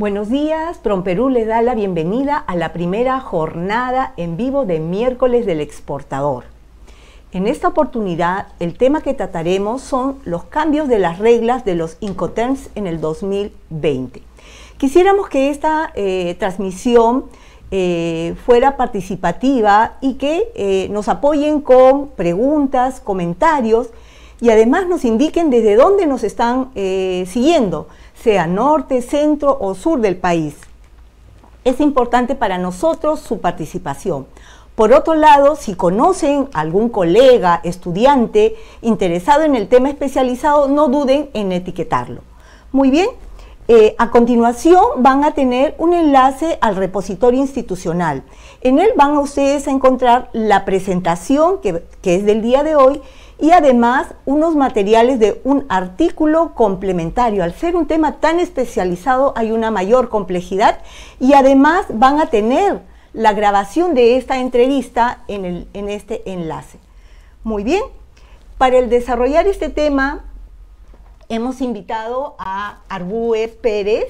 Buenos días, Tromperú le da la bienvenida a la primera jornada en vivo de miércoles del exportador. En esta oportunidad, el tema que trataremos son los cambios de las reglas de los Incoterms en el 2020. Quisiéramos que esta eh, transmisión eh, fuera participativa y que eh, nos apoyen con preguntas, comentarios y además nos indiquen desde dónde nos están siguiendo sea norte, centro o sur del país. Es importante para nosotros su participación. Por otro lado, si conocen algún colega, estudiante interesado en el tema especializado, no duden en etiquetarlo. Muy bien, eh, a continuación van a tener un enlace al repositorio institucional. En él van a ustedes a encontrar la presentación que es del día de hoy y además unos materiales de un artículo complementario. Al ser un tema tan especializado hay una mayor complejidad y además van a tener la grabación de esta entrevista en, el, en este enlace. Muy bien, para el desarrollar este tema hemos invitado a Arbue Pérez.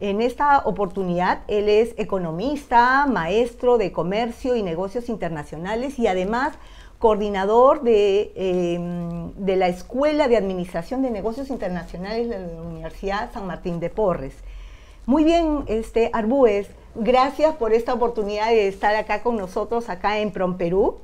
En esta oportunidad, él es economista, maestro de comercio y negocios internacionales y además coordinador em, de, la Escuela de Administración de Negocios Internacionales de la Universidad San Martín de Porres. Muy bien, este, gracias por esta oportunidad de estar acá con nosotros, acá en Prom Perú.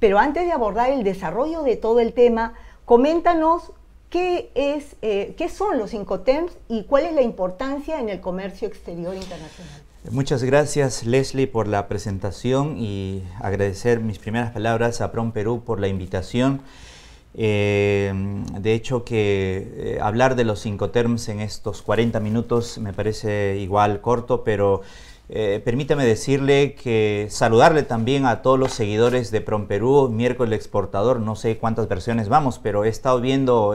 Pero antes de abordar el desarrollo de todo el tema, coméntanos qué, es, eh, qué son los Incoterms y cuál es la importancia en el comercio exterior internacional. Muchas gracias Leslie por la presentación y agradecer mis primeras palabras a PROM Perú por la invitación. Eh, de hecho que eh, hablar de los cinco Terms en estos 40 minutos me parece igual corto, pero eh, permítame decirle que saludarle también a todos los seguidores de Prom Perú, miércoles exportador, no sé cuántas versiones vamos, pero he estado viendo,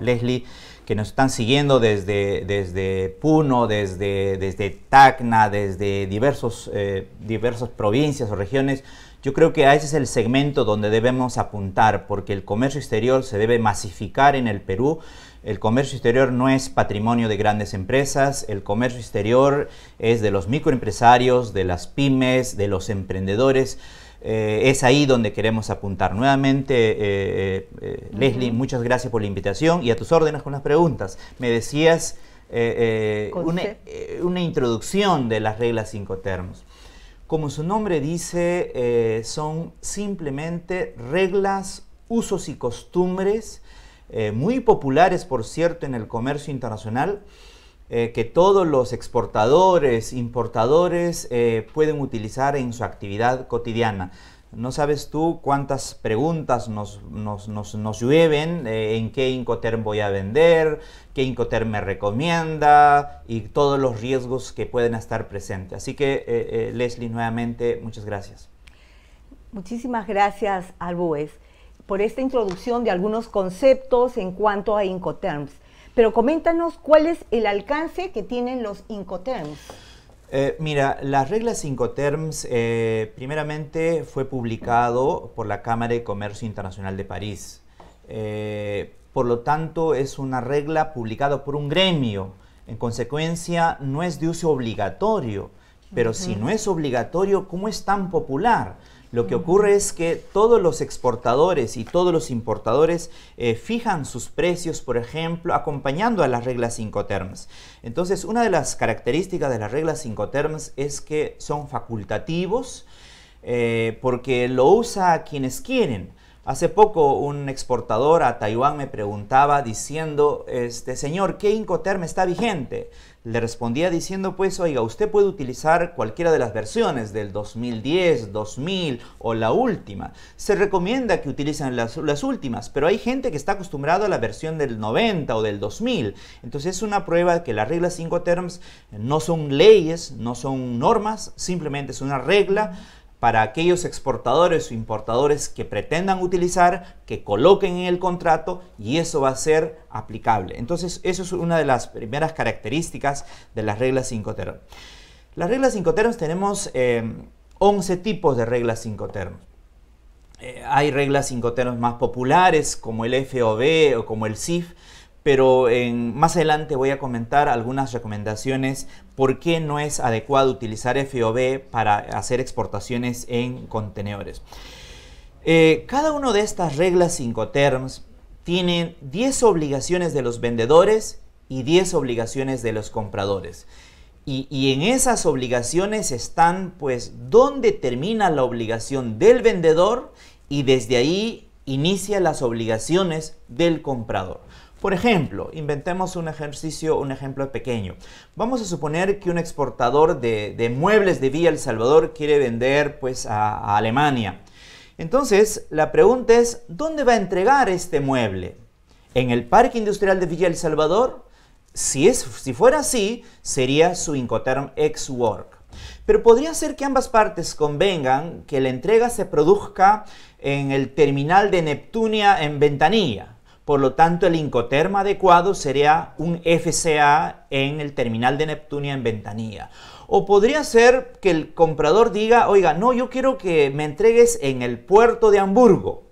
Leslie, que nos están siguiendo desde, desde Puno, desde, desde Tacna, desde diversos, eh, diversas provincias o regiones, yo creo que ese es el segmento donde debemos apuntar, porque el comercio exterior se debe masificar en el Perú. El comercio exterior no es patrimonio de grandes empresas, el comercio exterior es de los microempresarios, de las pymes, de los emprendedores. Eh, es ahí donde queremos apuntar. Nuevamente, eh, eh, Leslie, muchas gracias por la invitación y a tus órdenes con las preguntas. Me decías una, introducción de las reglas termos. Como su nombre dice, son simplemente reglas, usos y costumbres, muy populares, por cierto, en el comercio internacional, eh, que todos los exportadores, importadores eh, pueden utilizar en su actividad cotidiana. No sabes tú cuántas preguntas nos, nos, nos, llueven, eh, en qué Incoterm voy a vender, qué Incoterm me recomienda y todos los riesgos que pueden estar presentes. Así que, Leslie, nuevamente, muchas gracias. Muchísimas gracias, Albués, por esta introducción de algunos conceptos en cuanto a Incoterms. Pero coméntanos cuál es el alcance que tienen los Incoterms. Eh, mira, las reglas Incoterms eh, primeramente fue publicado por la Cámara de Comercio Internacional de París. Eh, por lo tanto, es una regla publicada por un gremio. En consecuencia, no es de uso obligatorio. Pero si no es obligatorio, ¿cómo es tan popular? Lo que ocurre es que todos los exportadores y todos los importadores eh, fijan sus precios, por ejemplo, acompañando a las reglas Incoterms. Entonces, una de las características de las reglas Incoterms es que son facultativos eh, porque lo usa quienes quieren. Hace poco un exportador a Taiwán me preguntaba diciendo, este, señor, ¿qué Incoterm está vigente? le respondía diciendo pues, oiga, usted puede utilizar cualquiera de las versiones del 2010, 2000 o la última. Se recomienda que utilicen las, últimas, pero hay gente que está acostumbrada a la versión del 90 o del 2000. Entonces es una prueba de que las reglas 5 terms no son leyes, no son normas, simplemente es una regla para aquellos exportadores o importadores que pretendan utilizar, que coloquen en el contrato y eso va a ser aplicable. Entonces, eso es una de las primeras características de las reglas 5 Las reglas 5 tenemos 11 eh, tipos de reglas 5 eh, hay reglas 5 más populares como el FOB o como el CIF, pero en, más adelante voy a comentar algunas recomendaciones por qué no es adecuado utilizar FOB para hacer exportaciones en contenedores. Eh, cada una de estas reglas Terms tiene 10 obligaciones de los vendedores y 10 obligaciones de los compradores. Y, y, en esas obligaciones están pues dónde termina la obligación del vendedor y desde ahí inicia las obligaciones del comprador. Por ejemplo, inventemos un ejercicio, un ejemplo pequeño. Vamos a suponer que un exportador de, muebles de Villa El Salvador quiere vender pues a, Alemania. Entonces, la pregunta es, ¿dónde va a entregar este mueble? ¿En el Parque Industrial de Villa El Salvador? Si, si fuera así, sería su Incoterm ex work. Pero podría ser que ambas partes convengan que la entrega se produzca en el terminal de Neptunia en Ventanilla. Por lo tanto, el incoterm adecuado sería un FCA en el terminal de Neptunia en Ventanilla. O podría ser que el comprador diga, oiga, no, yo quiero que me entregues en el puerto de Hamburgo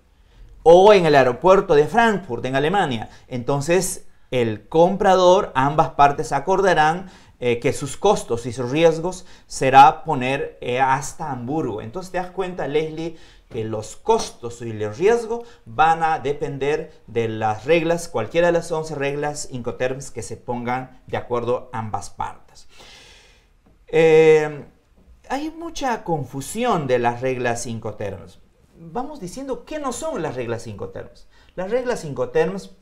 o en el aeropuerto de Frankfurt, en Alemania. Entonces, el comprador, ambas partes acordarán eh, que sus costos y sus riesgos será poner eh, hasta Hamburgo. Entonces te das cuenta, Leslie, que los costos y el riesgo van a depender de las reglas, cualquiera de las 11 reglas Incoterms que se pongan de acuerdo ambas partes. Eh, hay mucha confusión de las reglas Incoterms. Vamos diciendo qué no son las reglas Incoterms. Las reglas Incoterms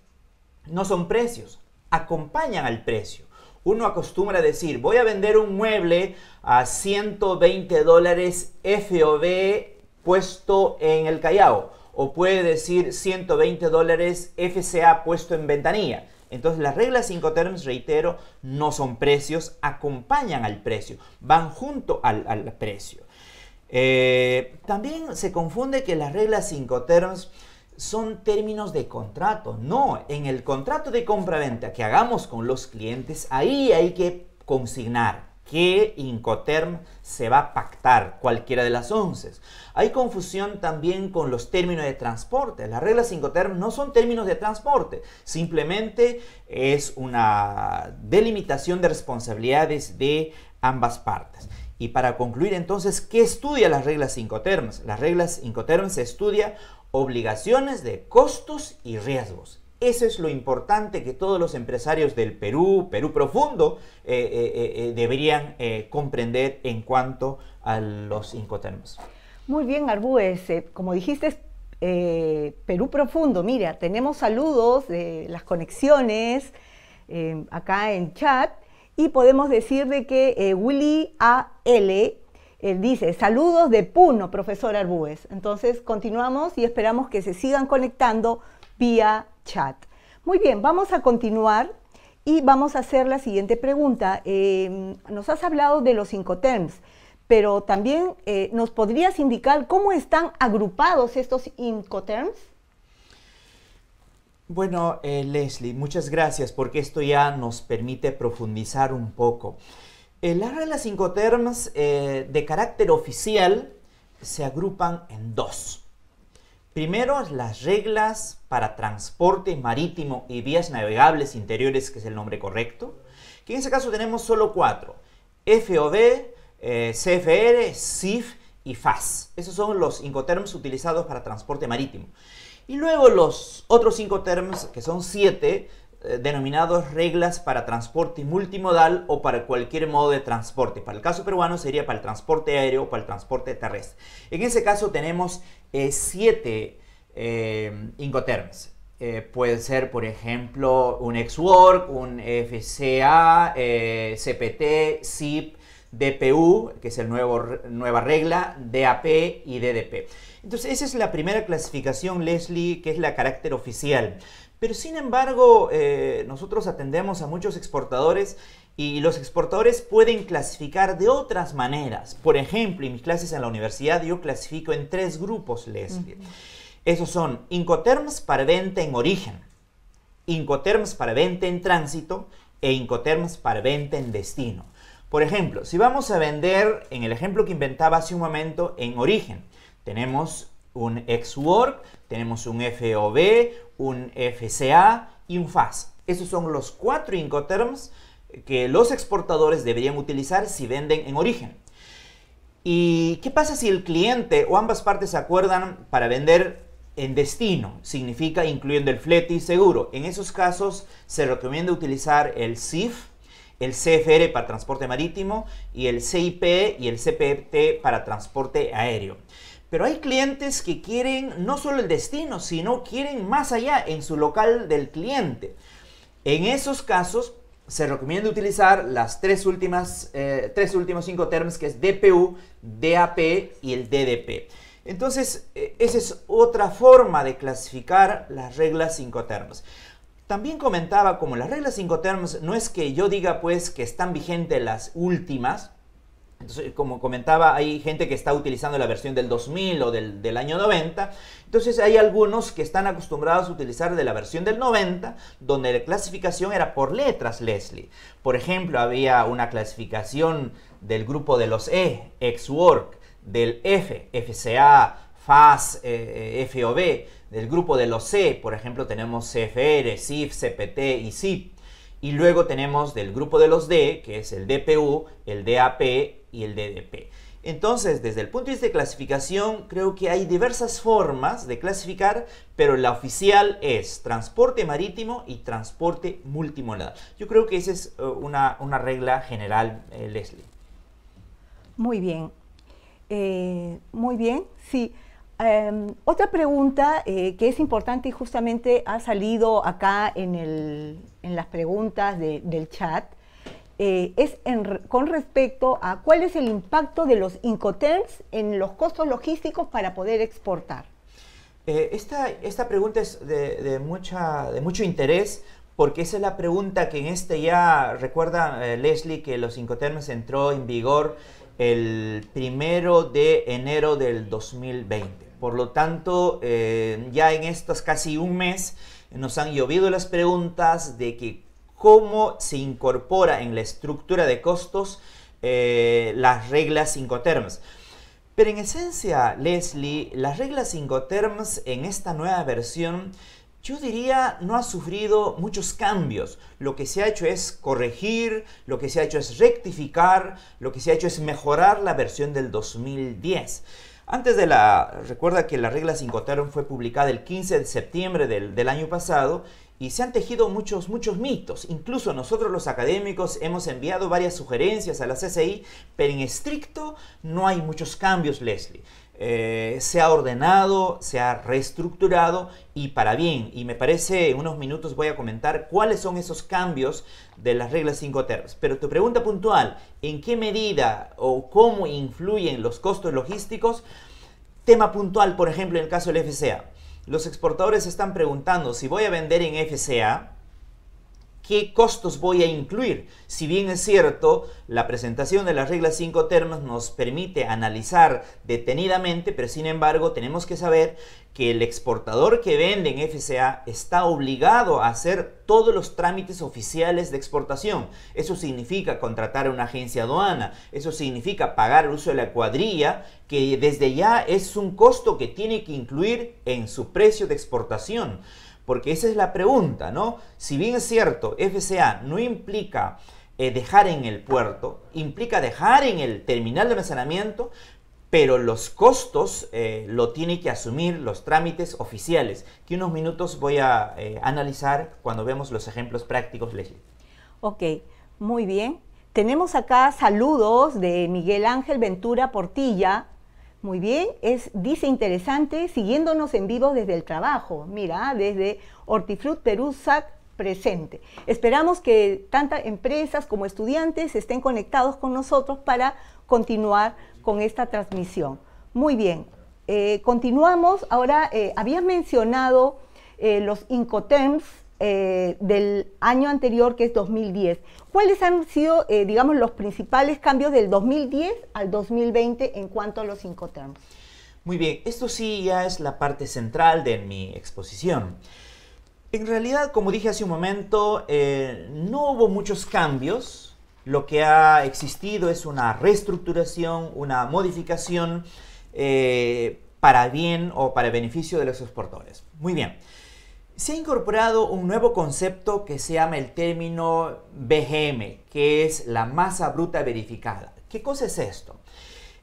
no son precios, acompañan al precio uno acostumbra decir, voy a vender un mueble a 120 dólares FOB puesto en el Callao o puede decir 120 dólares FCA puesto en ventanilla. Entonces las reglas Incoterms, reitero, no son precios, acompañan al precio, van junto al, precio. Eh, también se confunde que las reglas Incoterms son términos de contrato. No, en el contrato de compra-venta que hagamos con los clientes, ahí hay que consignar qué Incoterm se va a pactar, cualquiera de las 11. Hay confusión también con los términos de transporte. Las reglas Incoterm no son términos de transporte, simplemente es una delimitación de responsabilidades de ambas partes. Y para concluir entonces, ¿qué estudia las reglas Incoterms? Las reglas Incoterms estudia obligaciones de costos y riesgos. Eso es lo importante que todos los empresarios del Perú, Perú profundo, eh, eh, eh, deberían comprender en cuanto a los incotermos. Muy bien, Arbúes. como dijiste, Perú profundo. Mira, tenemos saludos de las conexiones acá en chat y podemos decir de que Willy A. L. dice, saludos de Puno, profesor Arbúes. Entonces, continuamos y esperamos que se sigan conectando vía chat. Muy bien, vamos a continuar y vamos a hacer la siguiente pregunta. Eh, nos has hablado de los incoterms, pero también eh, nos podrías indicar cómo están agrupados estos incoterms. Bueno, eh, Leslie, muchas gracias porque esto ya nos permite profundizar un poco. de las reglas Incoterms de carácter oficial se agrupan en dos. Primero, las reglas para transporte marítimo y vías navegables interiores, que es el nombre correcto, que en ese caso tenemos solo cuatro, FOB, eh, CFR, CIF y FAS. Esos son los incoterms utilizados para transporte marítimo. Y luego los otros cinco incoterms, que son siete, eh, denominados reglas para transporte multimodal o para cualquier modo de transporte. Para el caso peruano sería para el transporte aéreo o para el transporte terrestre. En ese caso tenemos eh, siete eh, incoterms. Eh, Pueden ser, por ejemplo, un ex-work, un FCA, CPT, SIP, DPU, que es la nueva regla, DAP y DDP. Entonces, esa es la primera clasificación, Leslie, que es la carácter oficial. Pero sin embargo, eh, nosotros atendemos a muchos exportadores y los exportadores pueden clasificar de otras maneras. Por ejemplo, en mis clases en la universidad yo clasifico en tres grupos, Leslie. Esos son Incoterms para venta en origen, Incoterms para venta en tránsito e Incoterms para venta en destino. Por ejemplo, si vamos a vender, en el ejemplo que inventaba hace un momento, en origen, tenemos un ex-work, tenemos un FOB, un FCA y un FAS. Esos son los cuatro Incoterms que los exportadores deberían utilizar si venden en origen. ¿Y qué pasa si el cliente o ambas partes acuerdan para vender en destino? Significa incluyendo el flete y seguro. En esos casos se recomienda utilizar el CIF, el CFR para transporte marítimo y el CIP y el CPT para transporte aéreo. Pero hay clientes que quieren no solo el destino, sino quieren más allá en su local del cliente. En esos casos se recomienda utilizar las tres últimas, eh, tres últimos cinco terms que es DPU, DAP y el DDP. Entonces, eh, esa es otra forma de clasificar las reglas cinco termos. También comentaba, como las reglas cinco termos no es que yo diga pues que están vigentes las últimas, entonces, como comentaba, hay gente que está utilizando la versión del 2000 o del, año 90. Entonces, hay algunos que están acostumbrados a utilizar de la versión del 90, donde la clasificación era por letras, Leslie. Por ejemplo, había una clasificación del grupo de los E, ex-work, del F, FCA, FAS, eh, eh, FOB, del grupo de los C, por ejemplo, tenemos CFR, CIF, CPT y CIP y luego tenemos del grupo de los D, que es el DPU, el DAP y el DDP. Entonces, desde el punto de vista de clasificación, creo que hay diversas formas de clasificar, pero la oficial es transporte marítimo y transporte multimodal. Yo creo que esa es eh, una, regla general, eh, Leslie. Muy bien. Eh, muy bien, sí. Em, otra pregunta eh, que es importante y justamente ha salido acá en, las preguntas del chat eh, es con respecto a cuál es el impacto de los incoterms en los costos logísticos para poder exportar. Eh, esta, pregunta es de, mucha, de mucho interés porque esa es la pregunta que en este ya recuerda Leslie que los Incoterms entró en vigor el primero de enero del 2020. Por lo tanto, eh, ya en estos casi un mes nos han llovido las preguntas de cómo se incorpora en la estructura de costos eh, las reglas Incoterms. Pero en esencia, Leslie, las reglas Incoterms en esta nueva versión, yo diría, no ha sufrido muchos cambios. Lo que se ha hecho es corregir, lo que se ha hecho es rectificar, lo que se ha hecho es mejorar la versión del 2010. Antes de la, recuerda que la regla 5 cotaron fue publicada el 15 de septiembre del, del, año pasado y se han tejido muchos, muchos mitos. Incluso nosotros los académicos hemos enviado varias sugerencias a la CCI, pero en estricto no hay muchos cambios, Leslie. Eh, se ha ordenado, se ha reestructurado y para bien. Y me parece, en unos minutos voy a comentar cuáles son esos cambios de las reglas 5 terms. Pero tu pregunta puntual, ¿en qué medida o cómo influyen los costos logísticos? Tema puntual, por ejemplo, en el caso del FCA. Los exportadores están preguntando si voy a vender en FCA, qué costos voy a incluir. Si bien es cierto, la presentación de las reglas 5 termas nos permite analizar detenidamente, pero sin embargo tenemos que saber que el exportador que vende en FCA está obligado a hacer todos los trámites oficiales de exportación. Eso significa contratar a una agencia aduana, eso significa pagar el uso de la cuadrilla, que desde ya es un costo que tiene que incluir en su precio de exportación. Porque esa es la pregunta, ¿no? Si bien es cierto, FCA no implica eh, dejar en el puerto, implica dejar en el terminal de almacenamiento, pero los costos eh, lo tiene que asumir los trámites oficiales, que unos minutos voy a eh, analizar cuando vemos los ejemplos prácticos, Leslie. Ok, muy bien. Tenemos acá saludos de Miguel Ángel Ventura Portilla, muy bien, es, dice interesante, siguiéndonos en vivo desde el trabajo, mira, ah, desde Hortifruit Perú SAC presente. Esperamos que tantas empresas como estudiantes estén conectados con nosotros para continuar con esta transmisión. Muy bien, eh, continuamos. Ahora, eh, habías mencionado eh, los Incoterms, eh, del año anterior, que es 2010. ¿Cuáles han sido, eh, digamos, los principales cambios del 2010 al 2020 en cuanto a los cinco Incoterms? Muy bien, esto sí ya es la parte central de mi exposición. En realidad, como dije hace un momento, eh, no hubo muchos cambios. Lo que ha existido es una reestructuración, una modificación para bien o para beneficio de los exportadores. Muy bien. Se ha incorporado un nuevo concepto que se llama el término BGM, que es la masa bruta verificada. ¿Qué cosa es esto?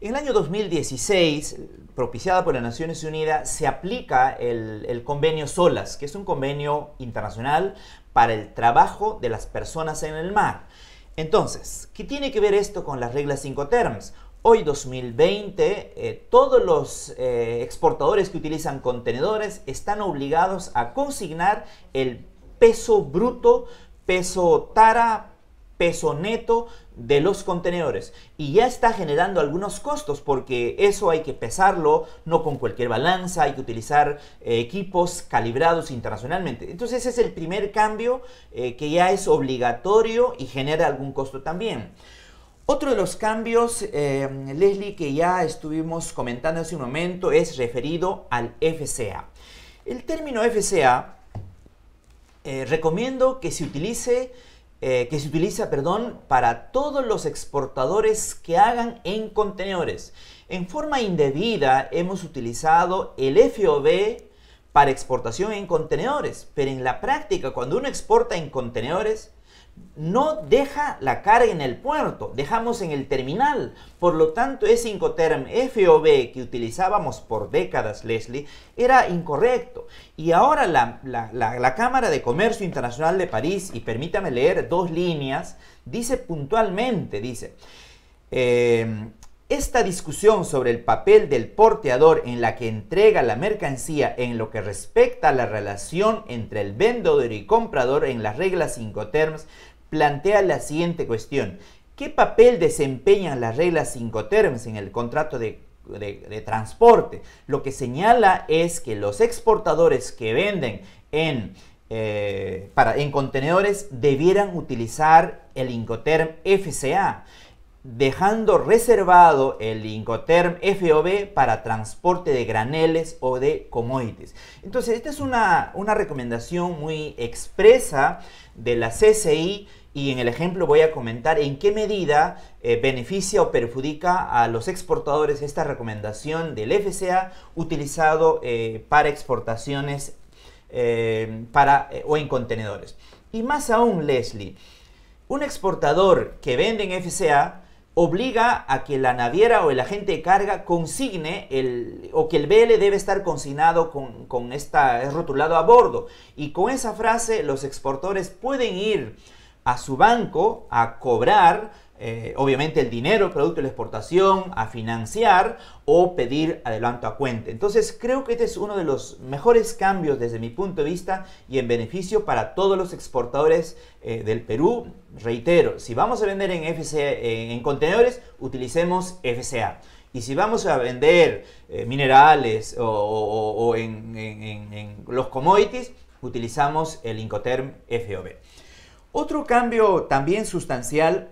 En el año 2016, propiciada por las Naciones Unidas, se aplica el, el convenio SOLAS, que es un convenio internacional para el trabajo de las personas en el mar. Entonces, ¿qué tiene que ver esto con las reglas 5 terms? Hoy 2020, eh, todos los eh, exportadores que utilizan contenedores están obligados a consignar el peso bruto, peso tara, peso neto de los contenedores y ya está generando algunos costos porque eso hay que pesarlo no con cualquier balanza hay que utilizar eh, equipos calibrados internacionalmente entonces ese es el primer cambio que ya es obligatorio y genera algún costo también otro de los cambios, em, Leslie, que ya estuvimos comentando hace un momento, es referido al FCA. El término FCA eh, recomiendo que se utilice, eh, que se utiliza, perdón, para todos los exportadores que hagan en contenedores. En forma indebida hemos utilizado el FOB para exportación en contenedores, pero en la práctica cuando uno exporta en contenedores, no deja la carga en el puerto, dejamos en el terminal. Por lo tanto, ese Incoterm FOB que utilizábamos por décadas, Leslie, era incorrecto. Y ahora la, Cámara de Comercio Internacional de París, y permítame leer dos líneas, dice puntualmente, dice... Em, esta discusión sobre el papel del porteador en la que entrega la mercancía en lo que respecta a la relación entre el vendedor y comprador en las reglas Incoterms plantea la siguiente cuestión. ¿Qué papel desempeñan las reglas Incoterms en el contrato de, transporte? Lo que señala es que los exportadores que venden en eh, contenedores debieran utilizar el Incoterm FCA, dejando reservado el Incoterm FOB para transporte de graneles o de commodities. Entonces, esta es una, una recomendación muy expresa de la CCI y en el ejemplo voy a comentar en qué medida eh, beneficia o perjudica a los exportadores esta recomendación del FCA utilizado eh, para exportaciones eh, para, o en contenedores. Y más aún, Leslie, un exportador que vende en FCA obliga a que la naviera o el agente de carga consigne el, o que el BL debe estar consignado con, con esta, es rotulado a bordo. Y con esa frase los exportadores pueden ir a su banco a cobrar eh, obviamente el dinero, el producto de la exportación, a financiar o pedir adelanto a cuenta. Entonces creo que este es uno de los mejores cambios desde mi punto de vista y en beneficio para todos los exportadores eh, del Perú. Reitero, si vamos a vender en, en contenedores, utilicemos FCA. Y si vamos a vender eh, minerales o, en, en los commodities, utilizamos el Incoterm FOB. Otro cambio también sustancial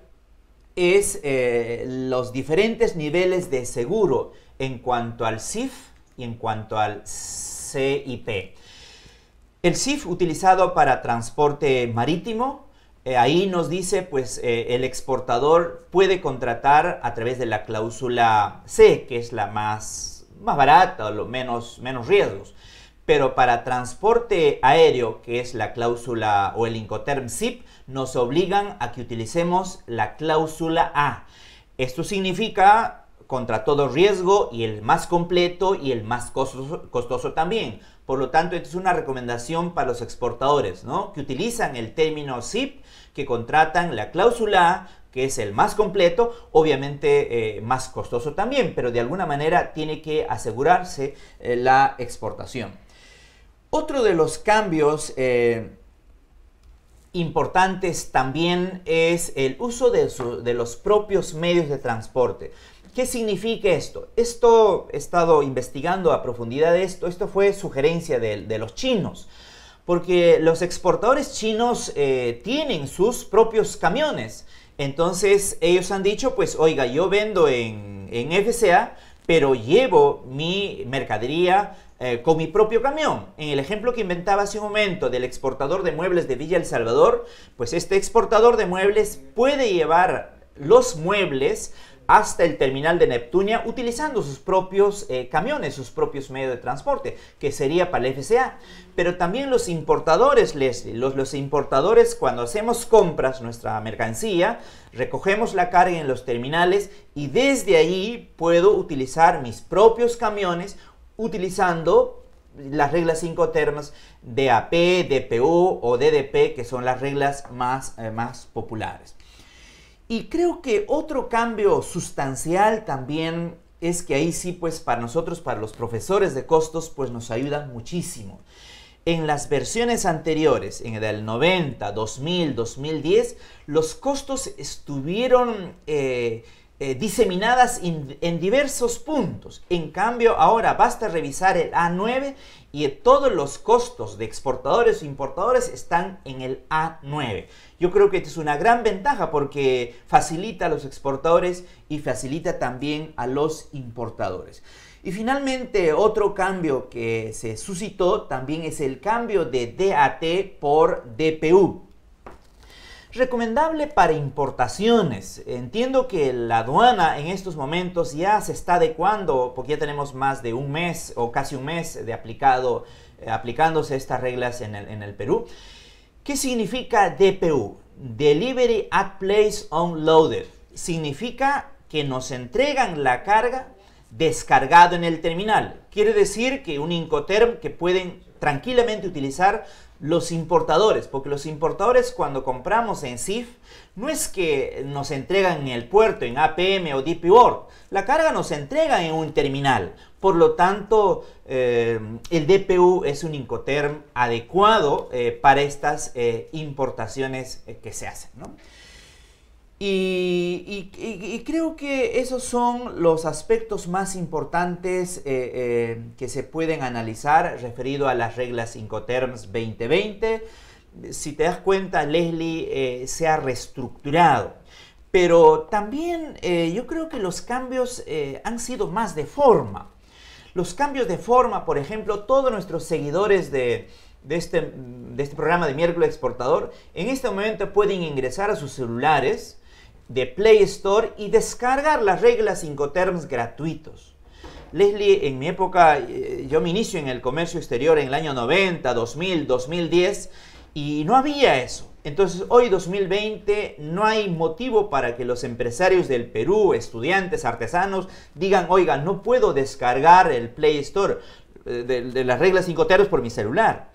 es eh, los diferentes niveles de seguro en cuanto al CIF y en cuanto al CIP. El CIF utilizado para transporte marítimo, eh, ahí nos dice pues eh, el exportador puede contratar a través de la cláusula C, que es la más, más barata o lo menos, menos riesgos pero para transporte aéreo, que es la cláusula o el Incoterm SIP, nos obligan a que utilicemos la cláusula A. Esto significa contra todo riesgo y el más completo y el más costoso, también. Por lo tanto, esta es una recomendación para los exportadores, ¿no? Que utilizan el término SIP, que contratan la cláusula A, que es el más completo, obviamente eh, más costoso también, pero de alguna manera tiene que asegurarse eh, la exportación. Otro de los cambios eh, importantes también es el uso de, los propios medios de transporte. ¿Qué significa esto? Esto he estado investigando a profundidad esto. Esto fue sugerencia de, los chinos. Porque los exportadores chinos eh, tienen sus propios camiones. Entonces ellos han dicho, pues oiga, yo vendo en, en FCA, pero llevo mi mercadería eh, con mi propio camión. En el ejemplo que inventaba hace un momento del exportador de muebles de Villa El Salvador, pues este exportador de muebles puede llevar los muebles hasta el terminal de Neptunia utilizando sus propios eh, camiones, sus propios medios de transporte, que sería para el FCA. Pero también los importadores, Leslie, los, los importadores cuando hacemos compras nuestra mercancía, recogemos la carga en los terminales y desde ahí puedo utilizar mis propios camiones utilizando las reglas 5 termas AP, DPU o DDP, que son las reglas más, eh, más populares. Y creo que otro cambio sustancial también es que ahí sí, pues para nosotros, para los profesores de costos, pues nos ayudan muchísimo. En las versiones anteriores, en el 90, 2000, 2010, los costos estuvieron... Eh, eh, diseminadas en diversos puntos. En cambio, ahora basta revisar el A9 y todos los costos de exportadores e importadores están en el A9. Yo creo que esto es una gran ventaja porque facilita a los exportadores y facilita también a los importadores. Y finalmente, otro cambio que se suscitó también es el cambio de DAT por DPU recomendable para importaciones. Entiendo que la aduana en estos momentos ya se está adecuando, porque ya tenemos más de un mes o casi un mes de aplicado, eh, aplicándose estas reglas en el, Perú. ¿Qué significa DPU? Delivery at Place Unloaded. Significa que nos entregan la carga descargado en el terminal. Quiere decir que un Incoterm que pueden tranquilamente utilizar los importadores, porque los importadores cuando compramos en SIF no es que nos entregan en el puerto, en APM o DP World, la carga nos entrega en un terminal. Por lo tanto, eh, el DPU es un Incoterm adecuado eh, para estas eh, importaciones que se hacen. Y, creo que esos son los aspectos más importantes eh, eh, que se pueden analizar referido a las reglas Incoterms 2020. Si te das cuenta, Leslie eh, se ha reestructurado. Pero también yo creo que los cambios han sido más de forma. Los cambios de forma, por ejemplo, todos nuestros seguidores de este, este programa de miércoles exportador, en este momento pueden ingresar a sus celulares de Play Store y descargar las reglas Incoterms gratuitos. Leslie, en mi época, eh, yo me inicio en el comercio exterior en el año 90, 2000, 2010 y no había eso. Entonces, hoy 2020 no hay motivo para que los empresarios del Perú, estudiantes, artesanos, digan, oiga, no puedo descargar el Play Store eh, de, las reglas Incoterms por mi celular.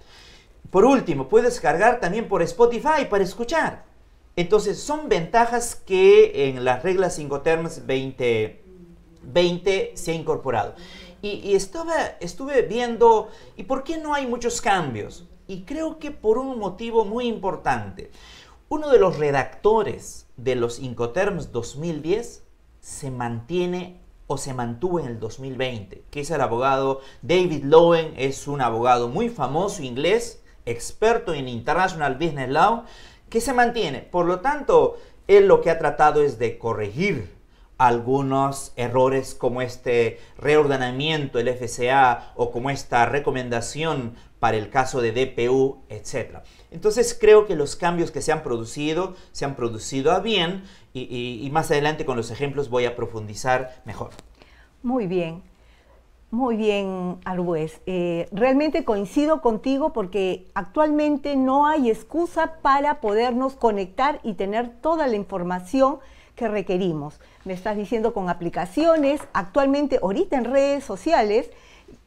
Por último, puedes descargar también por Spotify para escuchar. Entonces, son ventajas que en las reglas Incoterms 2020 20 se ha incorporado. Y, estaba, estuve viendo, ¿y por qué no hay muchos cambios? Y creo que por un motivo muy importante. Uno de los redactores de los Incoterms 2010 se mantiene o se mantuvo en el 2020, que es el abogado David Lowen, es un abogado muy famoso inglés, experto en International Business Law, que se mantiene. Por lo tanto, él lo que ha tratado es de corregir algunos errores como este reordenamiento del FCA o como esta recomendación para el caso de DPU, etc. Entonces creo que los cambios que se han producido se han producido a bien y más adelante con los ejemplos voy a profundizar mejor. Muy bien. Muy bien, Arbues. Eh, realmente coincido contigo porque actualmente no hay excusa para podernos conectar y tener toda la información que requerimos. Me estás diciendo con aplicaciones, actualmente ahorita en redes sociales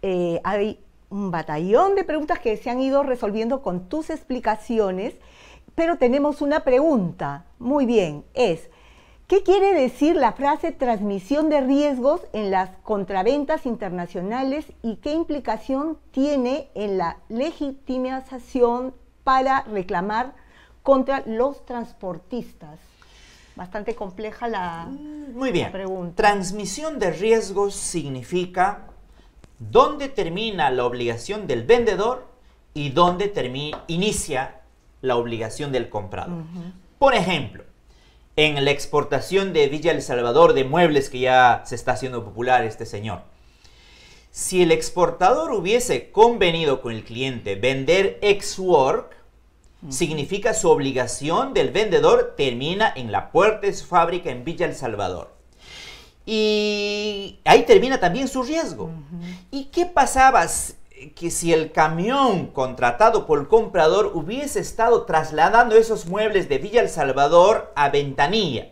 eh, hay un batallón de preguntas que se han ido resolviendo con tus explicaciones, pero tenemos una pregunta, muy bien, es, ¿Qué quiere decir la frase transmisión de riesgos en las contraventas internacionales y qué implicación tiene en la legitimización para reclamar contra los transportistas? Bastante compleja la, mm, Muy bien. Transmisión de riesgos significa dónde termina la obligación del vendedor y dónde inicia la obligación del comprador. Por ejemplo, en la exportación de Villa El Salvador de muebles que ya se está haciendo popular este señor. Si el exportador hubiese convenido con el cliente vender ex-work, significa su obligación del vendedor termina en la puerta de su fábrica en Villa El Salvador. Y ahí termina también su riesgo. ¿Y qué pasaba que si el camión contratado por el comprador hubiese estado trasladando esos muebles de Villa El Salvador a Ventanilla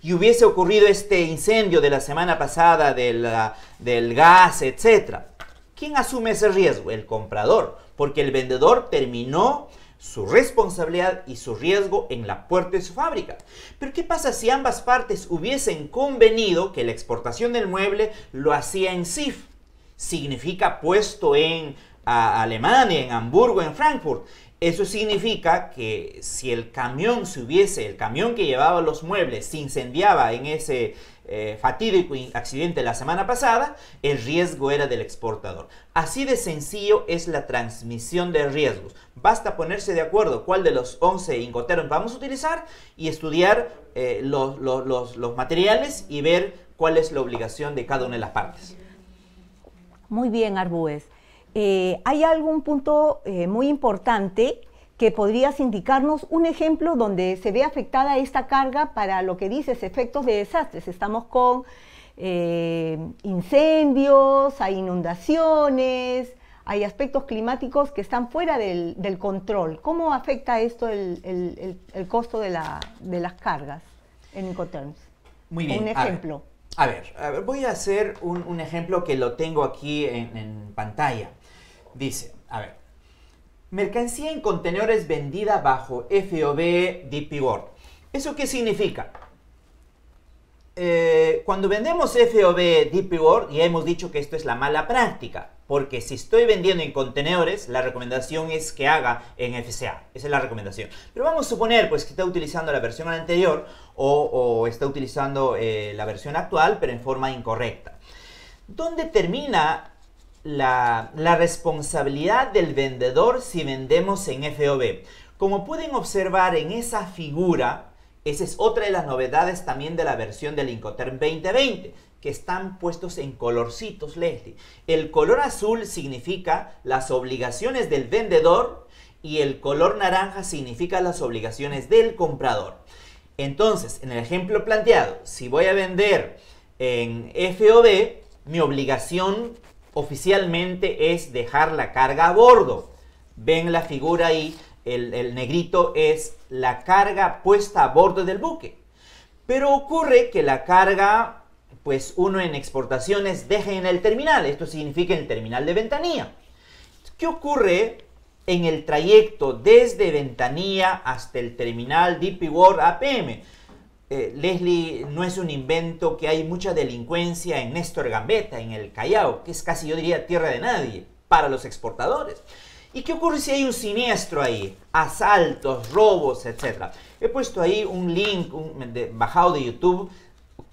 y hubiese ocurrido este incendio de la semana pasada del, ah, gas, etcétera ¿Quién asume ese riesgo? El comprador, porque el vendedor terminó su responsabilidad y su riesgo en la puerta de su fábrica. Pero ¿qué pasa si ambas partes hubiesen convenido que la exportación del mueble lo hacía en CIF? significa puesto en Alemania, en Hamburgo, en Frankfurt. Eso significa que si el camión se hubiese, el camión que llevaba los muebles se incendiaba en ese eh, fatídico accidente la semana pasada, el riesgo era del exportador. Así de sencillo es la transmisión de riesgos. Basta ponerse de acuerdo cuál de los 11 ingoteros vamos a utilizar y estudiar eh, los materiales y ver cuál es la obligación de cada una de las partes. Muy bien, Arbúez. Eh, hay algún punto eh, muy importante que podrías indicarnos un ejemplo donde se ve afectada esta carga para lo que dices, efectos de desastres. Estamos con eh, incendios, hay inundaciones, hay aspectos climáticos que están fuera del, control. ¿Cómo afecta esto el, costo de, las cargas en Incoterms? Muy bien. Un ejemplo. A ver, voy a hacer un, ejemplo que lo tengo aquí en, pantalla. Dice, a ver, mercancía en contenedores vendida bajo FOB DP ¿Eso qué significa? Eh, cuando vendemos FOB Reward, ya hemos dicho que esto es la mala práctica, porque si estoy vendiendo en contenedores, la recomendación es que haga en FCA. Esa es la recomendación. Pero vamos a suponer pues, que está utilizando la versión anterior o, está utilizando eh, la versión actual, pero en forma incorrecta. ¿Dónde termina la, la responsabilidad del vendedor si vendemos en FOB? Como pueden observar en esa figura, esa es otra de las novedades también de la versión del Incoterm 2020, que están puestos en colorcitos, Leslie. El color azul significa las obligaciones del vendedor y el color naranja significa las obligaciones del comprador. Entonces, en el ejemplo planteado, si voy a vender en FOB, mi obligación oficialmente es dejar la carga a bordo. Ven la figura ahí el, negrito es la carga puesta a bordo del buque. Pero ocurre que la carga, pues uno en exportaciones deje en el terminal, esto significa el terminal de ventanilla. ¿Qué ocurre en el trayecto desde Ventanilla hasta el terminal DP World APM. Eh, Leslie, no es un invento que hay mucha delincuencia en Néstor Gambetta, en el Callao, que es casi, yo diría, tierra de nadie para los exportadores. ¿Y qué ocurre si hay un siniestro ahí? Asaltos, robos, etc. He puesto ahí un link bajado de YouTube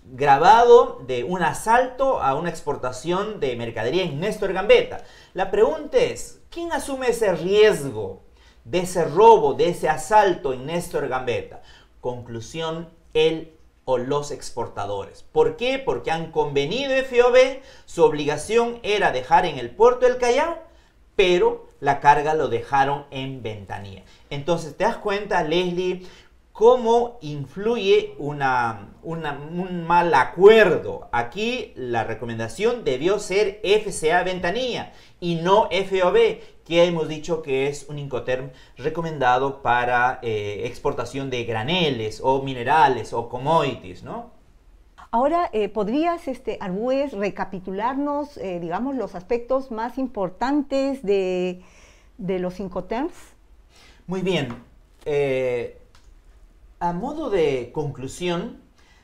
grabado de un asalto a una exportación de mercadería en Néstor Gambetta. La pregunta es, ¿quién asume ese riesgo de ese robo, de ese asalto en Néstor Gambetta? Conclusión, él o los exportadores. ¿Por qué? Porque han convenido FOB, su obligación era dejar en el puerto el Callao pero la carga lo dejaron en ventanilla. Entonces, ¿te das cuenta, Leslie, cómo influye un mal acuerdo? Aquí la recomendación debió ser FCA ventanilla y no FOB, que hemos dicho que es un Incoterm recomendado para eh, exportación de graneles o minerales o commodities, ¿no? Ahora, eh, ¿podrías, este, recapitularnos, eh, digamos, los aspectos más importantes de, de los terms? Muy bien. Eh, a modo de conclusión,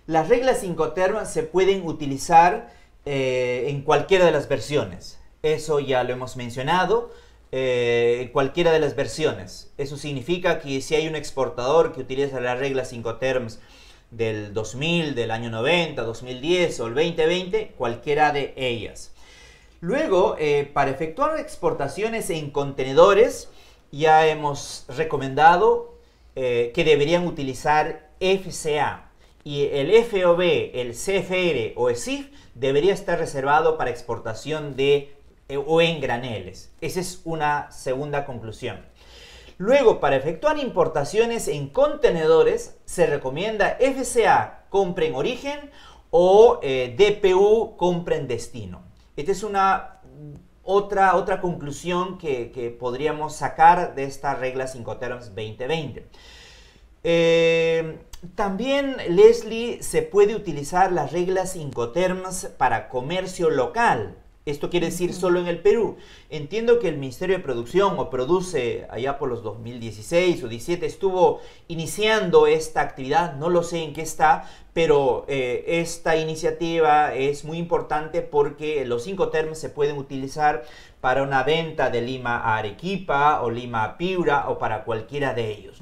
las reglas terms se pueden utilizar en cualquiera de las versiones. Eso ya lo hemos mencionado. en cualquiera de las versiones. Eso significa que si hay un exportador que utiliza las reglas 5 terms del 2000, del año 90, 2010 o el 2020, cualquiera de ellas. Luego, eh, para efectuar exportaciones en contenedores, ya hemos recomendado eh, que deberían utilizar FCA. Y el FOB, el CFR o CIF debería estar reservado para exportación de eh, o en graneles. Esa es una segunda conclusión. Luego, para efectuar importaciones en contenedores, se recomienda FCA, compren en origen, o eh, DPU, compren en destino. Esta es una mm, otra, otra conclusión que, podríamos sacar de esta regla 5 Terms 2020. Eh, también, Leslie, se puede utilizar las reglas Incoterms para comercio local. Esto quiere decir solo en el Perú. Entiendo que el Ministerio de Producción o Produce allá por los 2016 o 17 estuvo iniciando esta actividad, no lo sé en qué está, pero eh, esta iniciativa es muy importante porque los cinco términos se pueden utilizar para una venta de Lima a Arequipa o Lima a Piura o para cualquiera de ellos,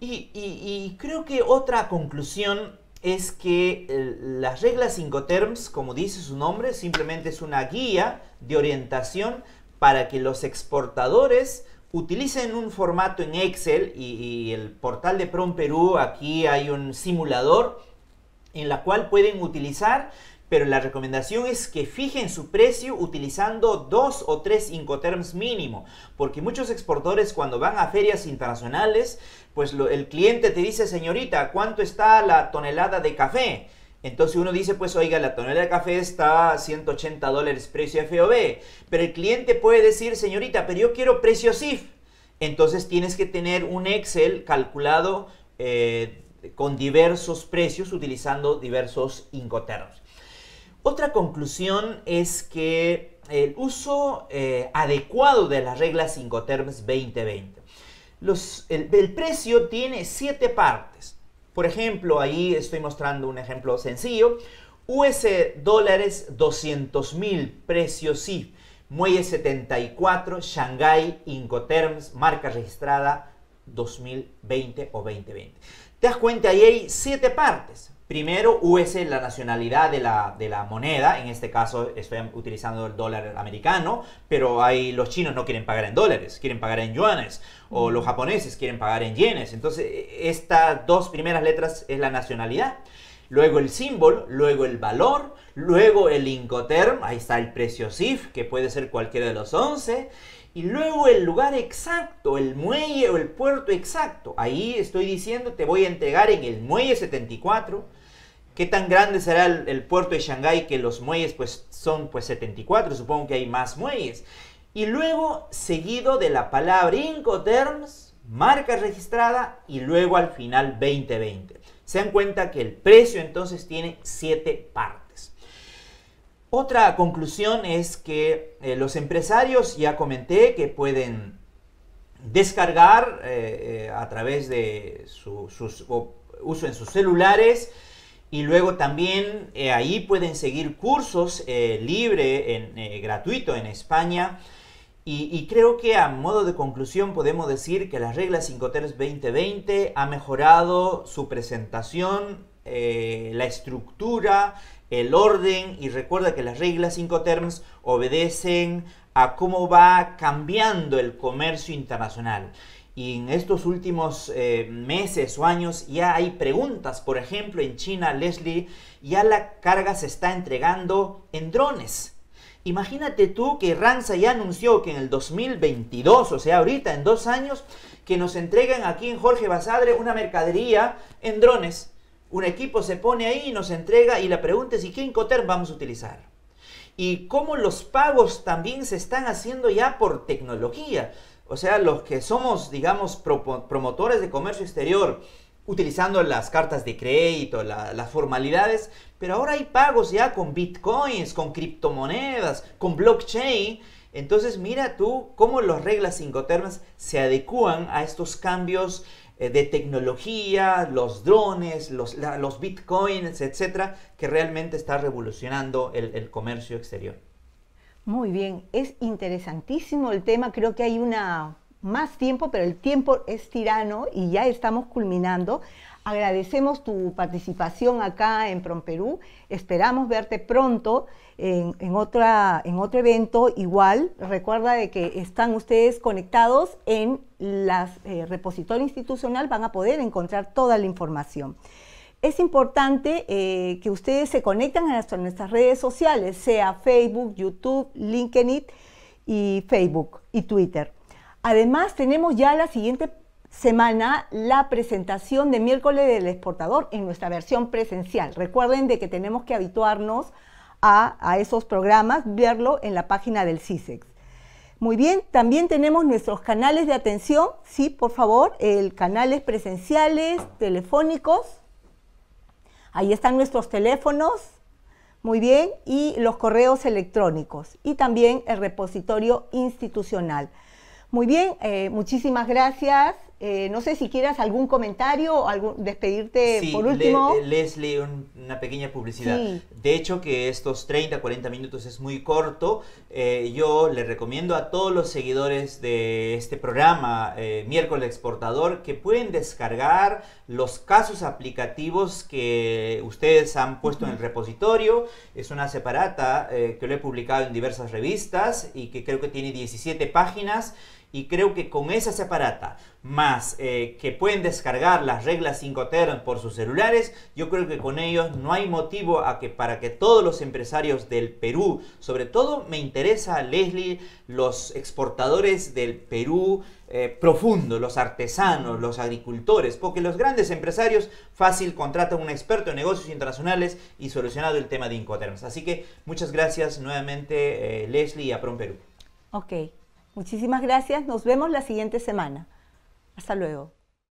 y creo que otra conclusión es que eh, las reglas terms como dice su nombre, simplemente es una guía de orientación para que los exportadores utilicen un formato en Excel y, y el portal de PROM Perú, aquí hay un simulador en la cual pueden utilizar pero la recomendación es que fijen su precio utilizando dos o tres Incoterms mínimo, porque muchos exportadores cuando van a ferias internacionales, pues el cliente te dice, señorita, ¿cuánto está la tonelada de café? Entonces uno dice, pues oiga, la tonelada de café está a 180 dólares precio FOB, pero el cliente puede decir, señorita, pero yo quiero precio SIF. Entonces tienes que tener un Excel calculado eh, con diversos precios utilizando diversos Incoterms. Otra conclusión es que el uso eh, adecuado de las reglas Incoterms 2020. el, precio tiene siete partes. Por ejemplo, ahí estoy mostrando un ejemplo sencillo. US dólares 200.000, precio SIF, Muelle 74, Shanghai, Incoterms, marca registrada 2020 o 2020. Te das cuenta, ahí hay siete partes. Primero, US, la nacionalidad de la, moneda. En este caso estoy utilizando el dólar americano, pero hay, los chinos no quieren pagar en dólares, quieren pagar en yuanes, o mm. los japoneses quieren pagar en yenes. Entonces, e, estas dos primeras letras es la nacionalidad. Luego el símbolo, luego el valor, luego el Incoterm, ahí está el precio SIF, que puede ser cualquiera de los 11 y luego el lugar exacto, el muelle o el puerto exacto. Ahí estoy diciendo, te voy a entregar en el muelle 74. ¿Qué tan grande será el, puerto de Shanghái que los muelles pues son pues 74? Supongo que hay más muelles. Y luego seguido de la palabra Incoterms, marca registrada y luego al final 2020. Se dan cuenta que el precio entonces tiene 7 partes. Otra conclusión es que eh, los empresarios, ya comenté, que pueden descargar eh, eh, a través de su uso en sus celulares y luego también ahí pueden seguir cursos libre, en, gratuito en España. Y, creo que a modo de conclusión podemos decir que la regla 5.3 2020 ha mejorado su presentación, eh, la estructura, el orden y recuerda que las reglas 5 terms obedecen a cómo va cambiando el comercio internacional. Y en estos últimos eh, meses o años ya hay preguntas. Por ejemplo, en China, Leslie, ya la carga se está entregando en drones. Imagínate tú que Ranza ya anunció que en el 2022, o sea, ahorita en dos años, que nos entreguen aquí en Jorge Basadre una mercadería en drones un equipo se pone ahí y nos entrega y la pregunta es, ¿y qué Incoterm vamos a utilizar? Y cómo los pagos también se están haciendo ya por tecnología. O sea, los que somos, digamos, promotores de comercio exterior, utilizando las cartas de crédito, las formalidades, pero ahora hay pagos ya con bitcoins, con criptomonedas, con blockchain entonces mira tú cómo las reglas incoternas se adecúan a estos cambios eh, de tecnología, los drones, los, bitcoins, etcétera, que realmente está revolucionando el, el comercio exterior. Muy bien, es interesantísimo el tema. Creo que hay una más tiempo, pero el tiempo es tirano y ya estamos culminando. Agradecemos tu participación acá en PromPerú. Esperamos verte pronto en, otro evento igual. Recuerda de que están ustedes conectados en el eh, repositorio institucional, van a poder encontrar toda la información. Es importante eh, que ustedes se conecten a, a nuestras redes sociales, sea Facebook, YouTube, LinkedIn y Facebook y Twitter. Además, tenemos ya la siguiente semana la presentación de miércoles del exportador en nuestra versión presencial. Recuerden de que tenemos que habituarnos a, esos programas, verlo en la página del CISEX. Muy bien, también tenemos nuestros canales de atención, sí, por favor, el canales presenciales, telefónicos. Ahí están nuestros teléfonos, muy bien, y los correos electrónicos y también el repositorio institucional. Muy bien, eh, muchísimas gracias. Eh, no sé si quieras algún comentario o algún, despedirte por último. Le, eh, Leslie, una pequeña publicidad. De hecho, que estos 30, 40 minutos es muy corto. Eh, yo le recomiendo a todos los seguidores de este programa, Miércoles Exportador, que pueden descargar los casos aplicativos que ustedes han puesto en el repositorio. Es una separata que lo he publicado en diversas revistas y que creo que tiene 17 páginas. Y creo que con esa separata, más eh, que pueden descargar las reglas 5 por sus celulares, yo creo que con ellos no hay motivo a que, para que todos los empresarios del Perú, sobre todo me interesa, Leslie, los exportadores del Perú eh, profundo, los artesanos, los agricultores, porque los grandes empresarios fácil contratan un experto en negocios internacionales y solucionado el tema de Incoterms. Así que muchas gracias nuevamente, eh, Leslie, y a Perú. Ok. Muchísimas gracias. Nos vemos la siguiente semana. Hasta luego.